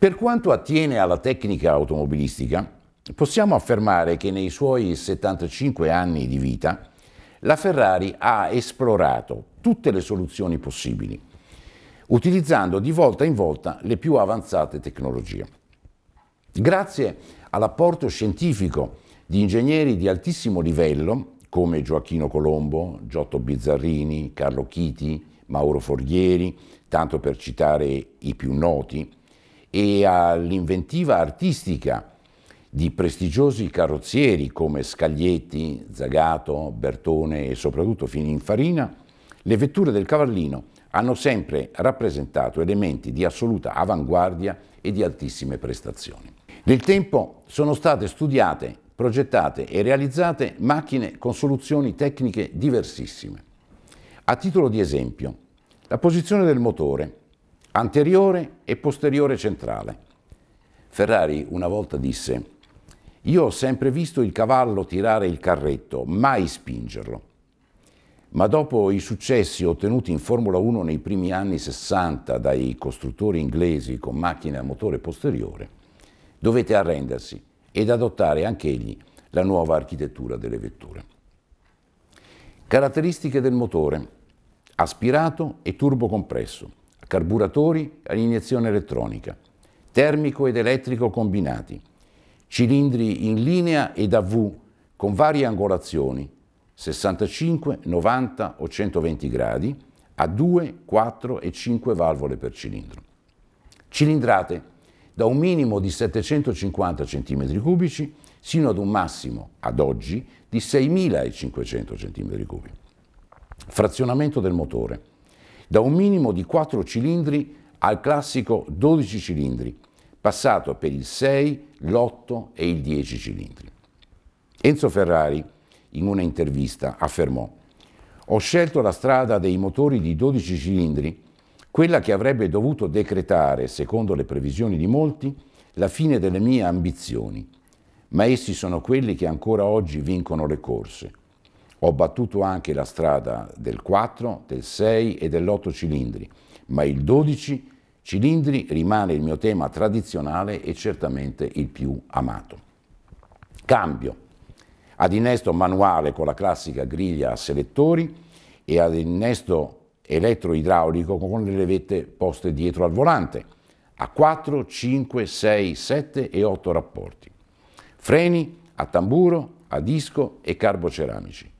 Per quanto attiene alla tecnica automobilistica, possiamo affermare che nei suoi 75 anni di vita la Ferrari ha esplorato tutte le soluzioni possibili, utilizzando di volta in volta le più avanzate tecnologie. Grazie all'apporto scientifico di ingegneri di altissimo livello come Gioacchino Colombo, Giotto Bizzarrini, Carlo Chiti, Mauro Forghieri, tanto per citare i più noti, e all'inventiva artistica di prestigiosi carrozzieri come Scaglietti, Zagato, Bertone e soprattutto Fininfarina, le vetture del Cavallino hanno sempre rappresentato elementi di assoluta avanguardia e di altissime prestazioni. Nel tempo sono state studiate, progettate e realizzate macchine con soluzioni tecniche diversissime. A titolo di esempio, la posizione del motore anteriore e posteriore centrale. Ferrari una volta disse io ho sempre visto il cavallo tirare il carretto, mai spingerlo. Ma dopo i successi ottenuti in Formula 1 nei primi anni 60 dai costruttori inglesi con macchine a motore posteriore, dovete arrendersi ed adottare anch'egli la nuova architettura delle vetture. Caratteristiche del motore, aspirato e turbocompresso, carburatori a iniezione elettronica, termico ed elettrico combinati, cilindri in linea e da V con varie angolazioni, 65, 90 o 120 gradi, a 2, 4 e 5 valvole per cilindro. Cilindrate da un minimo di 750 cm3 sino ad un massimo, ad oggi, di 6.500 cm3. Frazionamento del motore da un minimo di 4 cilindri al classico 12 cilindri, passato per il 6, l'8 e il 10 cilindri. Enzo Ferrari, in una intervista, affermò ho scelto la strada dei motori di 12 cilindri, quella che avrebbe dovuto decretare, secondo le previsioni di molti, la fine delle mie ambizioni, ma essi sono quelli che ancora oggi vincono le corse. Ho battuto anche la strada del 4, del 6 e dell'8 cilindri, ma il 12 cilindri rimane il mio tema tradizionale e certamente il più amato. Cambio ad innesto manuale con la classica griglia a selettori e ad innesto elettroidraulico con le levette poste dietro al volante, a 4, 5, 6, 7 e 8 rapporti. Freni a tamburo, a disco e carboceramici.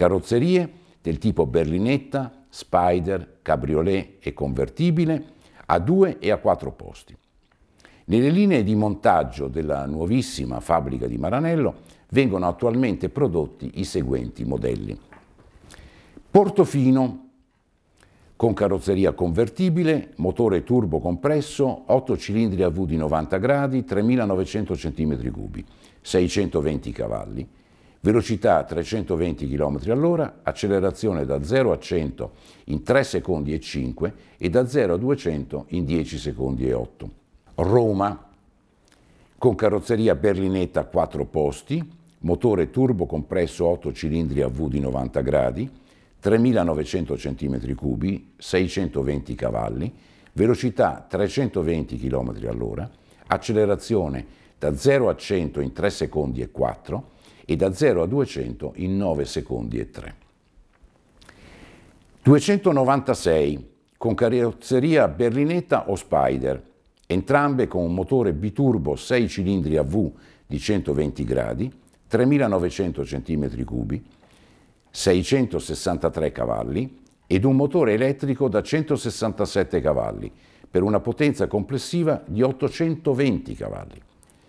Carrozzerie del tipo berlinetta, spider, cabriolet e convertibile a due e a quattro posti. Nelle linee di montaggio della nuovissima fabbrica di Maranello vengono attualmente prodotti i seguenti modelli. Portofino con carrozzeria convertibile, motore turbo compresso, 8 cilindri a V di 90 gradi, 3900 cm3, 620 cavalli, velocità 320 km all'ora, accelerazione da 0 a 100 in 3 secondi e 5 e da 0 a 200 in 10 secondi e 8. Roma, con carrozzeria berlinetta 4 posti, motore turbo compresso 8 cilindri a V di 90 gradi, 3.900 cm3, 620 cavalli, velocità 320 km all'ora, accelerazione da 0 a 100 in 3 secondi e 4 e da 0 a 200 in 9 secondi e 3. 296 con carrozzeria berlinetta o Spider, entrambe con un motore biturbo 6 cilindri a V di 120 gradi, 3900 cm3, 663 cavalli ed un motore elettrico da 167 cavalli per una potenza complessiva di 820 cavalli,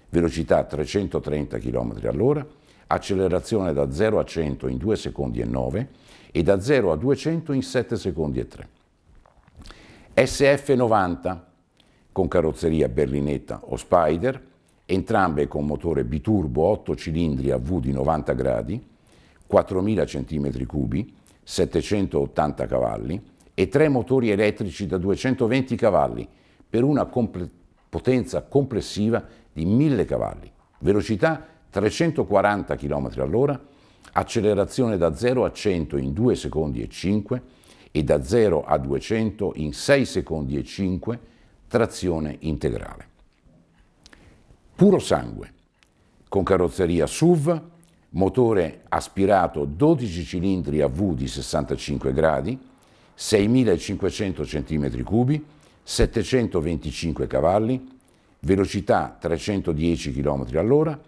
velocità 330 km all'ora accelerazione da 0 a 100 in 2 secondi e 9 e da 0 a 200 in 7 secondi e 3. SF90 con carrozzeria berlinetta o Spider, entrambe con motore biturbo 8 cilindri a V di 90 gradi, 4000 cm3, 780 cavalli e tre motori elettrici da 220 cavalli per una comple potenza complessiva di 1000 cavalli, velocità 340 km all'ora, accelerazione da 0 a 100 in 2 secondi e 5 e da 0 a 200 in 6 secondi e 5, trazione integrale. Puro sangue, con carrozzeria SUV, motore aspirato 12 cilindri a V di 65 gradi, 6.500 cm3, 725 cavalli, velocità 310 km all'ora,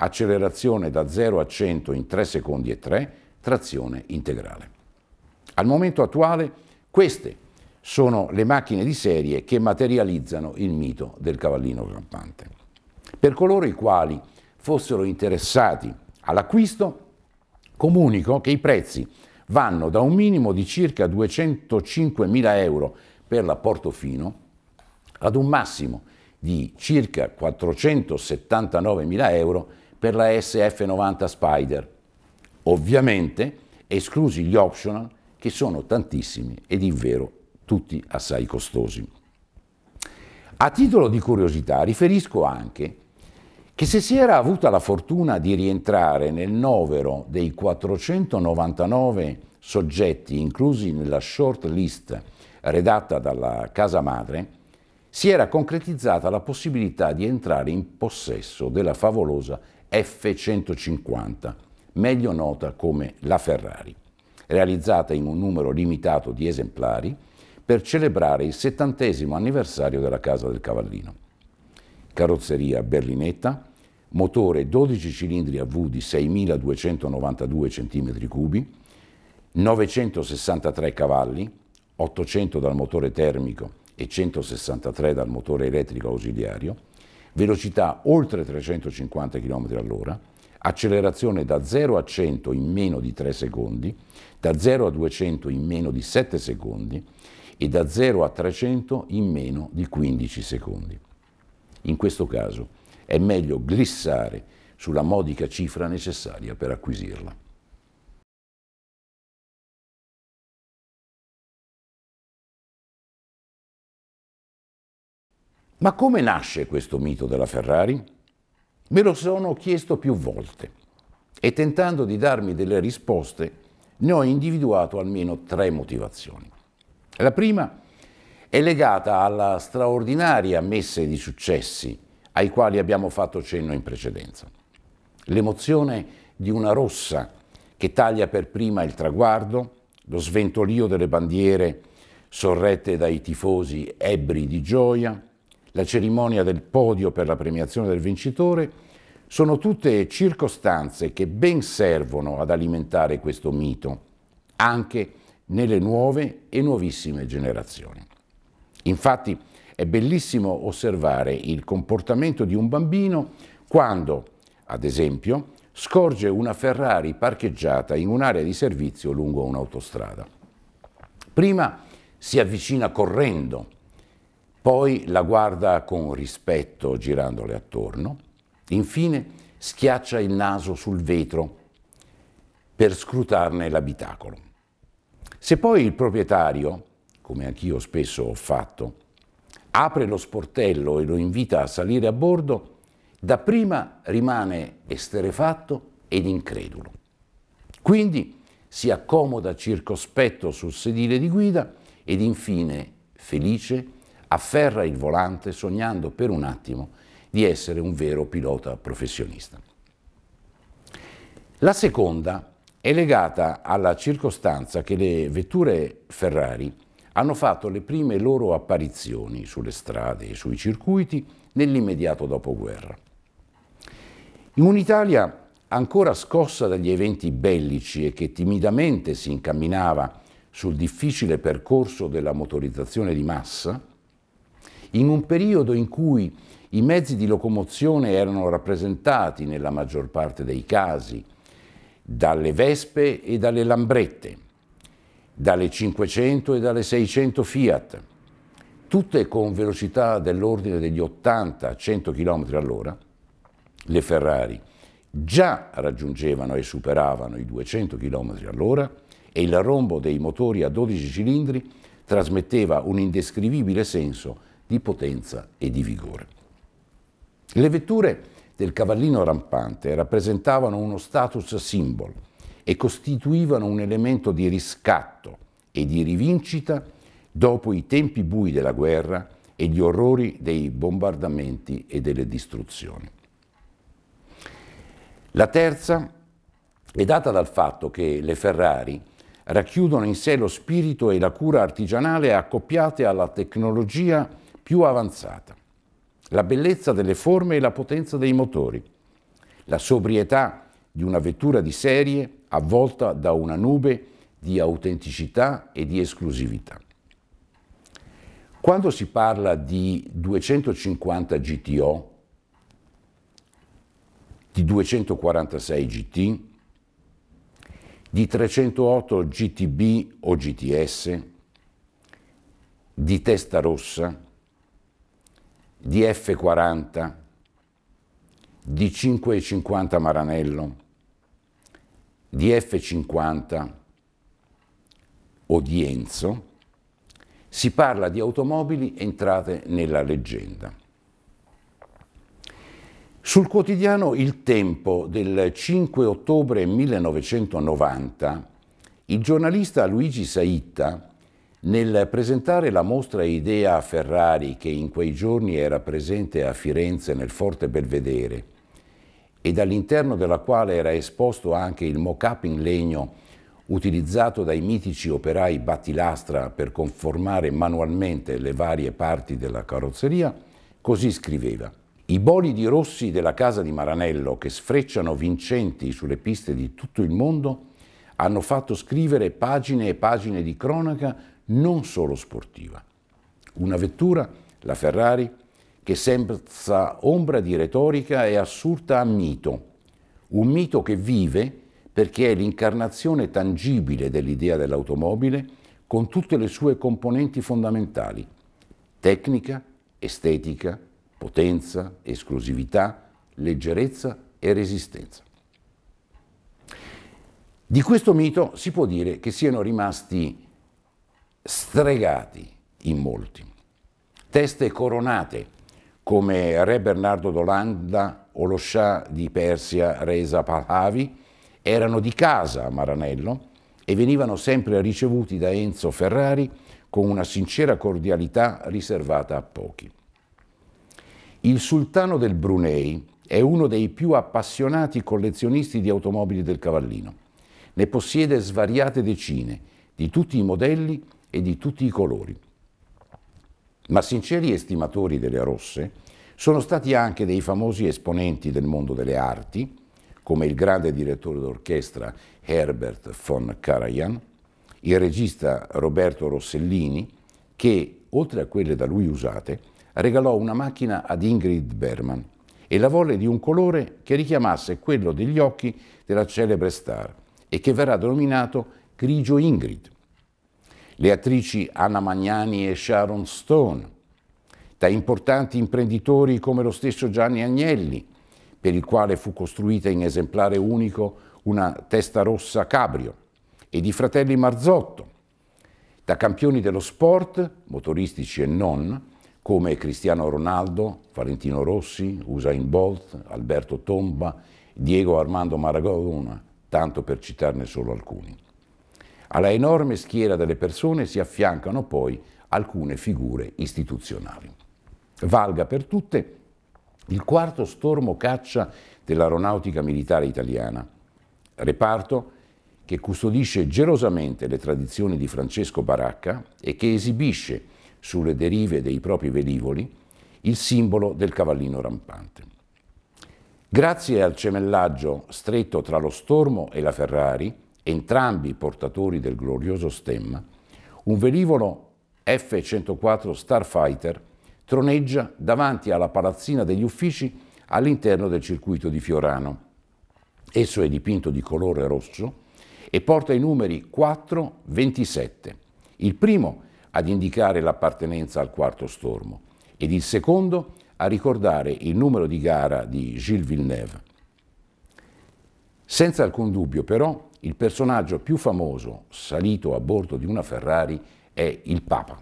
accelerazione da 0 a 100 in 3 secondi e 3, trazione integrale. Al momento attuale queste sono le macchine di serie che materializzano il mito del cavallino rampante. Per coloro i quali fossero interessati all'acquisto, comunico che i prezzi vanno da un minimo di circa 205.000 euro per la Portofino ad un massimo di circa 479.000 euro per la SF90 Spider, ovviamente esclusi gli optional che sono tantissimi ed in vero tutti assai costosi. A titolo di curiosità riferisco anche che se si era avuta la fortuna di rientrare nel novero dei 499 soggetti inclusi nella short list redatta dalla casa madre, si era concretizzata la possibilità di entrare in possesso della favolosa F150, meglio nota come la Ferrari, realizzata in un numero limitato di esemplari per celebrare il settantesimo anniversario della Casa del Cavallino. Carrozzeria berlinetta, motore 12 cilindri a V di 6.292 cm3, 963 cavalli, 800 dal motore termico e 163 dal motore elettrico ausiliario, velocità oltre 350 km all'ora, accelerazione da 0 a 100 in meno di 3 secondi, da 0 a 200 in meno di 7 secondi e da 0 a 300 in meno di 15 secondi. In questo caso è meglio glissare sulla modica cifra necessaria per acquisirla. Ma come nasce questo mito della Ferrari? Me lo sono chiesto più volte e tentando di darmi delle risposte ne ho individuato almeno tre motivazioni. La prima è legata alla straordinaria messa di successi ai quali abbiamo fatto cenno in precedenza. L'emozione di una rossa che taglia per prima il traguardo, lo sventolio delle bandiere sorrette dai tifosi ebri di gioia, la cerimonia del podio per la premiazione del vincitore, sono tutte circostanze che ben servono ad alimentare questo mito, anche nelle nuove e nuovissime generazioni. Infatti è bellissimo osservare il comportamento di un bambino quando, ad esempio, scorge una Ferrari parcheggiata in un'area di servizio lungo un'autostrada. Prima si avvicina correndo poi la guarda con rispetto girandole attorno, infine schiaccia il naso sul vetro per scrutarne l'abitacolo. Se poi il proprietario, come anch'io spesso ho fatto, apre lo sportello e lo invita a salire a bordo, dapprima rimane esterrefatto ed incredulo. Quindi si accomoda circospetto sul sedile di guida ed infine, felice, afferra il volante sognando per un attimo di essere un vero pilota professionista. La seconda è legata alla circostanza che le vetture Ferrari hanno fatto le prime loro apparizioni sulle strade e sui circuiti nell'immediato dopoguerra. In un'Italia ancora scossa dagli eventi bellici e che timidamente si incamminava sul difficile percorso della motorizzazione di massa, in un periodo in cui i mezzi di locomozione erano rappresentati, nella maggior parte dei casi, dalle vespe e dalle lambrette, dalle 500 e dalle 600 Fiat, tutte con velocità dell'ordine degli 80-100 km all'ora, le Ferrari già raggiungevano e superavano i 200 km all'ora e il rombo dei motori a 12 cilindri trasmetteva un indescrivibile senso di potenza e di vigore. Le vetture del cavallino rampante rappresentavano uno status symbol e costituivano un elemento di riscatto e di rivincita dopo i tempi bui della guerra e gli orrori dei bombardamenti e delle distruzioni. La terza è data dal fatto che le Ferrari racchiudono in sé lo spirito e la cura artigianale accoppiate alla tecnologia più avanzata, la bellezza delle forme e la potenza dei motori, la sobrietà di una vettura di serie avvolta da una nube di autenticità e di esclusività. Quando si parla di 250 GTO, di 246 GT, di 308 GTB o GTS, di testa rossa, di F40, di 5,50 Maranello, di F50 o di Enzo, si parla di automobili entrate nella leggenda. Sul quotidiano Il Tempo del 5 ottobre 1990, il giornalista Luigi Saitta nel presentare la mostra Idea a Ferrari che in quei giorni era presente a Firenze nel Forte Belvedere e dall'interno della quale era esposto anche il mock-up in legno utilizzato dai mitici operai battilastra per conformare manualmente le varie parti della carrozzeria, così scriveva i bolidi rossi della casa di Maranello, che sfrecciano vincenti sulle piste di tutto il mondo, hanno fatto scrivere pagine e pagine di cronaca non solo sportiva. Una vettura, la Ferrari, che senza ombra di retorica è assurda a mito, un mito che vive perché è l'incarnazione tangibile dell'idea dell'automobile con tutte le sue componenti fondamentali, tecnica, estetica, potenza, esclusività, leggerezza e resistenza. Di questo mito si può dire che siano rimasti stregati in molti, teste coronate come Re Bernardo d'Olanda o lo scià di Persia Reza Pahlavi, erano di casa a Maranello e venivano sempre ricevuti da Enzo Ferrari con una sincera cordialità riservata a pochi. Il sultano del Brunei è uno dei più appassionati collezionisti di automobili del cavallino. Ne possiede svariate decine, di tutti i modelli e di tutti i colori. Ma sinceri estimatori delle rosse sono stati anche dei famosi esponenti del mondo delle arti, come il grande direttore d'orchestra Herbert von Karajan, il regista Roberto Rossellini, che, oltre a quelle da lui usate, regalò una macchina ad Ingrid Berman e la volle di un colore che richiamasse quello degli occhi della celebre star e che verrà denominato grigio Ingrid le attrici Anna Magnani e Sharon Stone, da importanti imprenditori come lo stesso Gianni Agnelli, per il quale fu costruita in esemplare unico una testa rossa Cabrio, e di fratelli Marzotto, da campioni dello sport, motoristici e non, come Cristiano Ronaldo, Valentino Rossi, Usain Bolt, Alberto Tomba, Diego Armando Maragona, tanto per citarne solo alcuni. Alla enorme schiera delle persone si affiancano poi alcune figure istituzionali. Valga per tutte il quarto stormo caccia dell'aeronautica militare italiana, reparto che custodisce gelosamente le tradizioni di Francesco Baracca e che esibisce sulle derive dei propri velivoli il simbolo del cavallino rampante. Grazie al cemellaggio stretto tra lo stormo e la Ferrari, entrambi portatori del glorioso stemma, un velivolo F-104 Starfighter troneggia davanti alla palazzina degli uffici all'interno del circuito di Fiorano. Esso è dipinto di colore rosso e porta i numeri 427, il primo ad indicare l'appartenenza al quarto stormo ed il secondo a ricordare il numero di gara di Gilles Villeneuve. Senza alcun dubbio però il personaggio più famoso salito a bordo di una Ferrari è il Papa.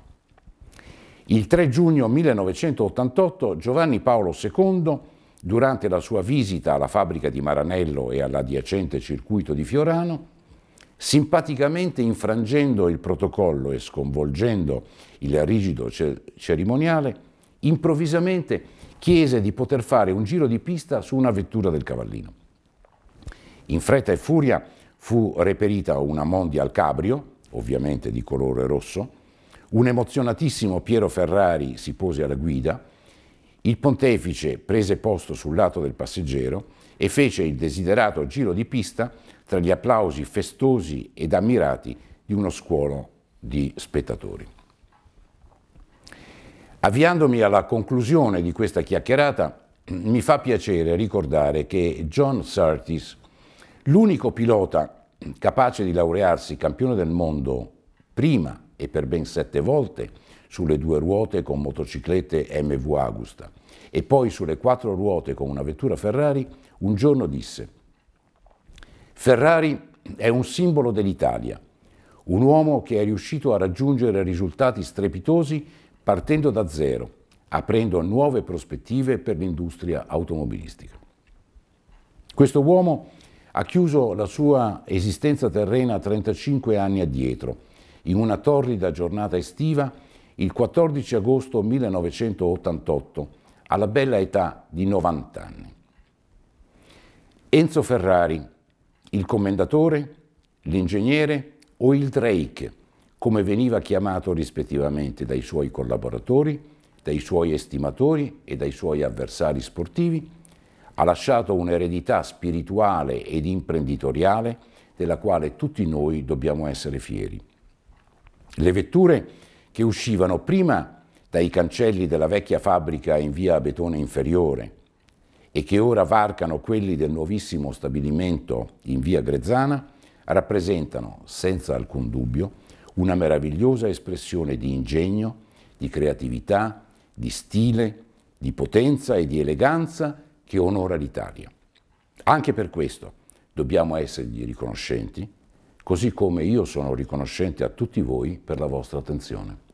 Il 3 giugno 1988 Giovanni Paolo II, durante la sua visita alla fabbrica di Maranello e all'adiacente circuito di Fiorano, simpaticamente infrangendo il protocollo e sconvolgendo il rigido cerimoniale, improvvisamente chiese di poter fare un giro di pista su una vettura del cavallino. In fretta e furia fu reperita una Mondial Cabrio, ovviamente di colore rosso, un emozionatissimo Piero Ferrari si pose alla guida, il pontefice prese posto sul lato del passeggero e fece il desiderato giro di pista tra gli applausi festosi ed ammirati di uno scuolo di spettatori. Avviandomi alla conclusione di questa chiacchierata, mi fa piacere ricordare che John Surtees L'unico pilota capace di laurearsi campione del mondo prima e per ben sette volte sulle due ruote con motociclette MV Agusta e poi sulle quattro ruote con una vettura Ferrari, un giorno disse Ferrari è un simbolo dell'Italia, un uomo che è riuscito a raggiungere risultati strepitosi partendo da zero, aprendo nuove prospettive per l'industria automobilistica. Questo uomo ha chiuso la sua esistenza terrena 35 anni addietro, in una torrida giornata estiva, il 14 agosto 1988, alla bella età di 90 anni. Enzo Ferrari, il commendatore, l'ingegnere o il Drake, come veniva chiamato rispettivamente dai suoi collaboratori, dai suoi estimatori e dai suoi avversari sportivi, ha lasciato un'eredità spirituale ed imprenditoriale della quale tutti noi dobbiamo essere fieri. Le vetture che uscivano prima dai cancelli della vecchia fabbrica in via Betone Inferiore e che ora varcano quelli del nuovissimo stabilimento in via Grezzana rappresentano, senza alcun dubbio, una meravigliosa espressione di ingegno, di creatività, di stile, di potenza e di eleganza che onora l'Italia. Anche per questo dobbiamo essergli riconoscenti, così come io sono riconoscente a tutti voi per la vostra attenzione.